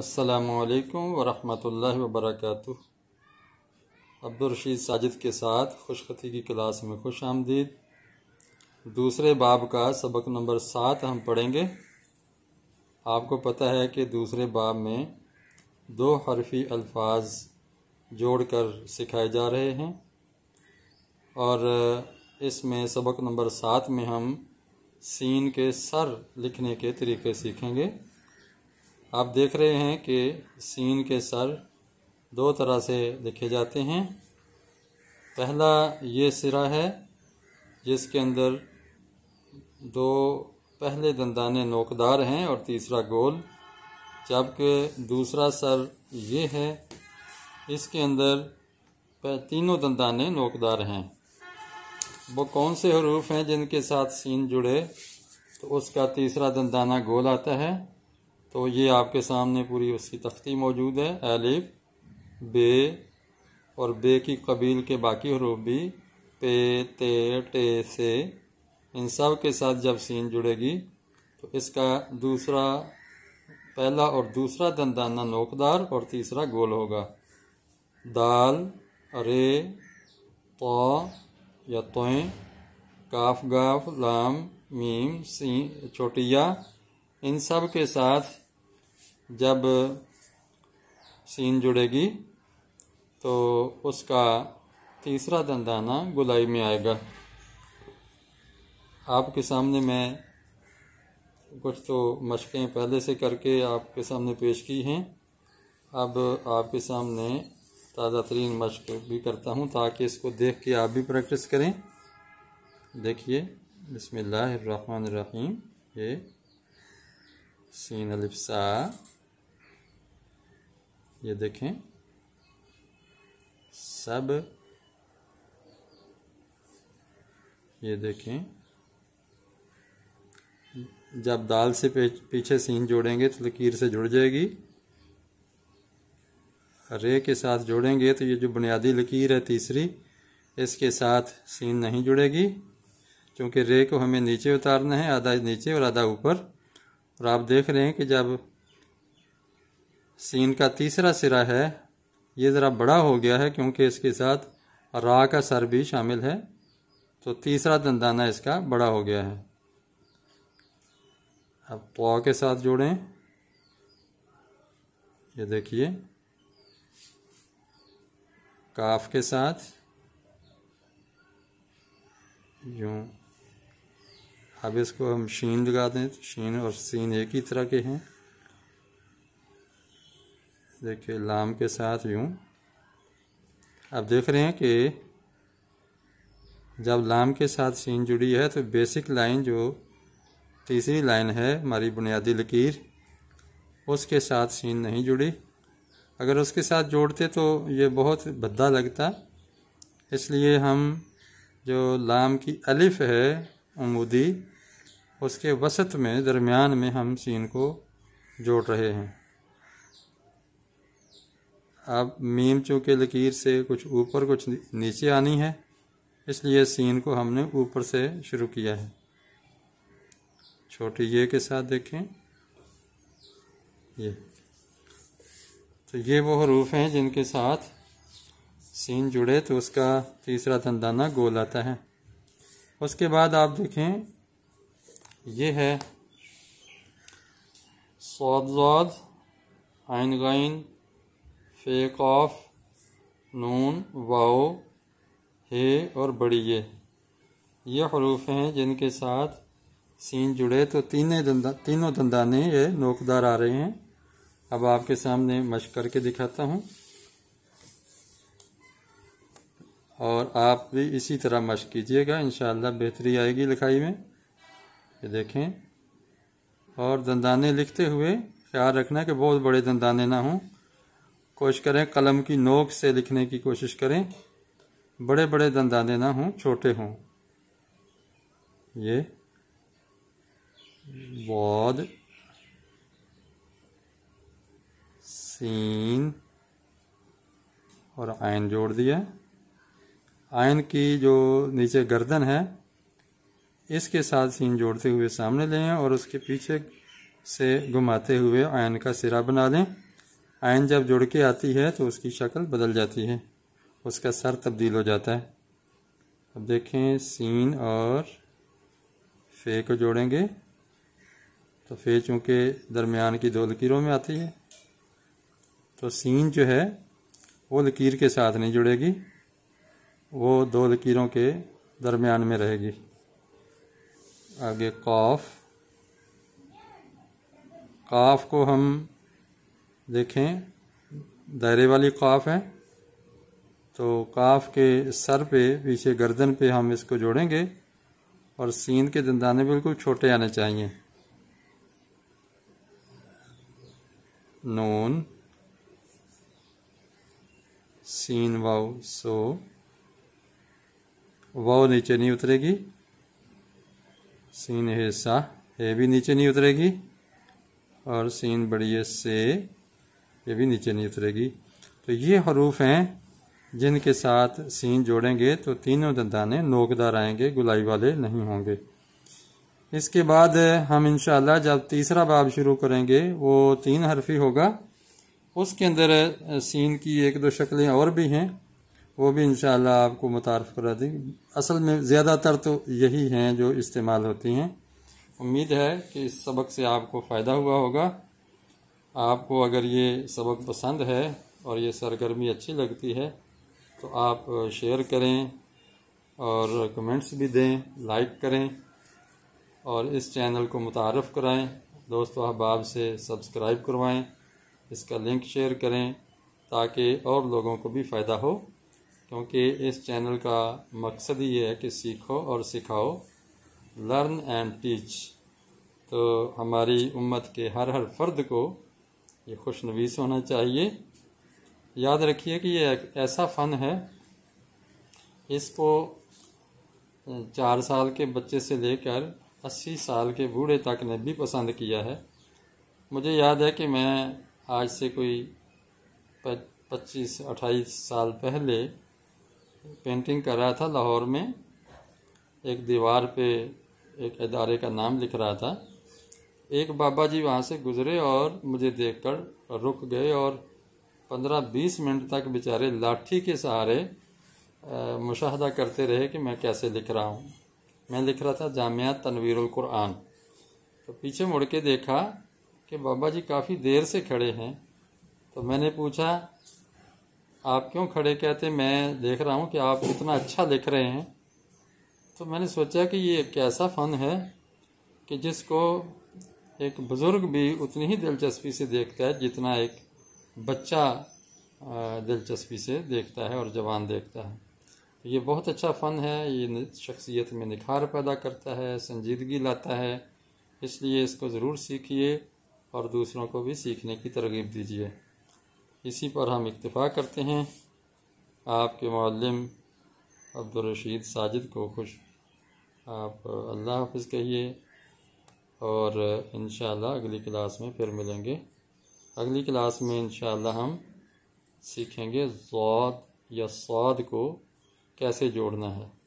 असलकम वरहमल वबरक अब्दुलरशीद साजिद के साथ खुशखती की क्लास में खुश आमदीद दूसरे बाब का सबक नंबर सात हम पढ़ेंगे आपको पता है कि दूसरे बाब में दो हरफी अल्फाज जोड़कर सिखाए जा रहे हैं और इसमें सबक नंबर सात में हम सीन के सर लिखने के तरीके सीखेंगे आप देख रहे हैं कि सीन के सर दो तरह से लिखे जाते हैं पहला ये सिरा है जिसके अंदर दो पहले दंदाने नोकदार हैं और तीसरा गोल जबकि दूसरा सर ये है इसके अंदर तीनों दंदाने नोकदार हैं वो कौन से हरूफ हैं जिनके साथ सीन जुड़े तो उसका तीसरा दंदाना गोल आता है तो ये आपके सामने पूरी उसकी तख्ती मौजूद है एलिफ बे और बे की कबील के बाकी हरूफ भी पे ते टे से इन सब के साथ जब सीन जुड़ेगी तो इसका दूसरा पहला और दूसरा दंदाना नोकदार और तीसरा गोल होगा दाल रे तो या तोय काफ गाफ लाम मीम सी छोटिया इन सब के साथ जब सीन जुड़ेगी तो उसका तीसरा दंदाना गुलाई में आएगा आपके सामने मैं कुछ तो मशक़ें पहले से करके आपके सामने पेश की हैं अब आपके सामने ताज़ा तरीन मशक भी करता हूँ ताकि इसको देख के आप भी प्रैक्टिस करें देखिए बसमिल्लर ये सीन अलिफ्सा ये देखें सब ये देखें जब दाल से पीछे सीन जोड़ेंगे तो लकीर से जुड़ जाएगी रे के साथ जोड़ेंगे तो ये जो बुनियादी लकीर है तीसरी इसके साथ सीन नहीं जुड़ेगी क्योंकि रे को हमें नीचे उतारना है आधा नीचे और आधा ऊपर और आप देख रहे हैं कि जब सीन का तीसरा सिरा है ये ज़रा बड़ा हो गया है क्योंकि इसके साथ रा का सर भी शामिल है तो तीसरा दंदाना इसका बड़ा हो गया है अब तो के साथ जोड़ें ये देखिए काफ के साथ यूँ अब इसको हम शीन लगा दें शीन और सीन एक ही तरह के हैं देखिए लाम के साथ यूँ आप देख रहे हैं कि जब लाम के साथ सीन जुड़ी है तो बेसिक लाइन जो तीसरी लाइन है हमारी बुनियादी लकीर उसके साथ सीन नहीं जुड़ी अगर उसके साथ जोड़ते तो ये बहुत भद्दा लगता इसलिए हम जो लाम की अलिफ है उमूदी उसके वसत में दरमियान में हम सीन को जोड़ रहे हैं अब मीम चूँकि लकीर से कुछ ऊपर कुछ नीचे आनी है इसलिए सीन को हमने ऊपर से शुरू किया है छोटी ये के साथ देखें ये तो ये वो हरूफ हैं जिनके साथ सीन जुड़े तो उसका तीसरा धंदाना गोल आता है उसके बाद आप देखें ये है सौद आइन गाइन फेक ऑफ नून वाओ हे और बड़ी ये हरूफ हैं जिनके साथ सीन जुड़े तो तीनों दंदा तीनों दंदाने ये नोकदार आ रहे हैं अब आपके सामने मश करके दिखाता हूँ और आप भी इसी तरह मश कीजिएगा इन बेहतरी आएगी लिखाई में ये देखें और दंदाने लिखते हुए ख्याल रखना कि बहुत बड़े दंदाने ना हों कोशिश करें कलम की नोक से लिखने की कोशिश करें बड़े बड़े दंदाने ना हों छोटे हों ये बौद्ध सीन और आयन जोड़ दिया आयन की जो नीचे गर्दन है इसके साथ सीन जोड़ते हुए सामने लें और उसके पीछे से घुमाते हुए आयन का सिरा बना लें आयन जब जुड़ के आती है तो उसकी शक्ल बदल जाती है उसका सर तब्दील हो जाता है अब देखें सीन और फे को जोड़ेंगे तो फे चूँकि दरमियान की दो लकीरों में आती है तो सीन जो है वो लकीर के साथ नहीं जुड़ेगी वो दो लकीरों के दरमियान में रहेगी आगे काफ काफ को हम देखें दायरे वाली काफ है तो काफ के सर पे पीछे गर्दन पे हम इसको जोड़ेंगे और सीन के दंदाने बिल्कुल छोटे आने चाहिए नून सीन वाव सो वाव नीचे नहीं उतरेगी सीन है सा है भी नीचे नहीं उतरेगी और सीन बढ़िया से ये भी नीचे नहीं उतरेगी तो ये हरूफ हैं जिनके साथ सीन जोड़ेंगे तो तीनों दंदाने नोकदार आएंगे गुलाई वाले नहीं होंगे इसके बाद हम इन जब तीसरा बाब शुरू करेंगे वो तीन हरफी होगा उसके अंदर सीन की एक दो शक्लें और भी हैं वो भी इन आपको मुतारफ़ करा देंगे असल में ज़्यादातर तो यही हैं जो इस्तेमाल होती हैं उम्मीद है कि इस सबक से आपको फ़ायदा हुआ होगा आपको अगर ये सबक पसंद है और ये सरगर्मी अच्छी लगती है तो आप शेयर करें और कमेंट्स भी दें लाइक करें और इस चैनल को मुतारफ़ कराएं दोस्तों अहबाब से सब्सक्राइब करवाएं इसका लिंक शेयर करें ताकि और लोगों को भी फ़ायदा हो क्योंकि इस चैनल का मकसद ये है कि सीखो और सिखाओ लर्न एंड टीच तो हमारी उम्मत के हर हर फर्द को ये खुशनवीस होना चाहिए याद रखिए कि ये ऐसा फ़न है इसको चार साल के बच्चे से लेकर अस्सी साल के बूढ़े तक ने भी पसंद किया है मुझे याद है कि मैं आज से कोई पच्चीस अट्ठाईस साल पहले पेंटिंग कर रहा था लाहौर में एक दीवार पे एक अदारे का नाम लिख रहा था एक बाबा जी वहाँ से गुजरे और मुझे देखकर रुक गए और पंद्रह बीस मिनट तक बेचारे लाठी के सहारे मुशाहदा करते रहे कि मैं कैसे लिख रहा हूँ मैं लिख रहा था जामिया तनवीरुल कुरान तो पीछे मुड़ के देखा कि बाबा जी काफ़ी देर से खड़े हैं तो मैंने पूछा आप क्यों खड़े कहते मैं देख रहा हूँ कि आप इतना अच्छा लिख रहे हैं तो मैंने सोचा कि ये एक ऐसा फ़न है कि जिसको एक बुज़ुर्ग भी उतनी ही दिलचस्पी से देखता है जितना एक बच्चा दिलचस्पी से देखता है और जवान देखता है तो ये बहुत अच्छा फ़न है ये शख्सियत में निखार पैदा करता है संजीदगी लाता है इसलिए इसको ज़रूर सीखिए और दूसरों को भी सीखने की तरगीब दीजिए इसी पर हम इतफ़ा करते हैं आपके मालम अब्दुलरशीद साजिद को खुश आप अल्लाह हाफ़ कहिए और इन अगली क्लास में फिर मिलेंगे अगली क्लास में इन हम सीखेंगे जौद या सौद को कैसे जोड़ना है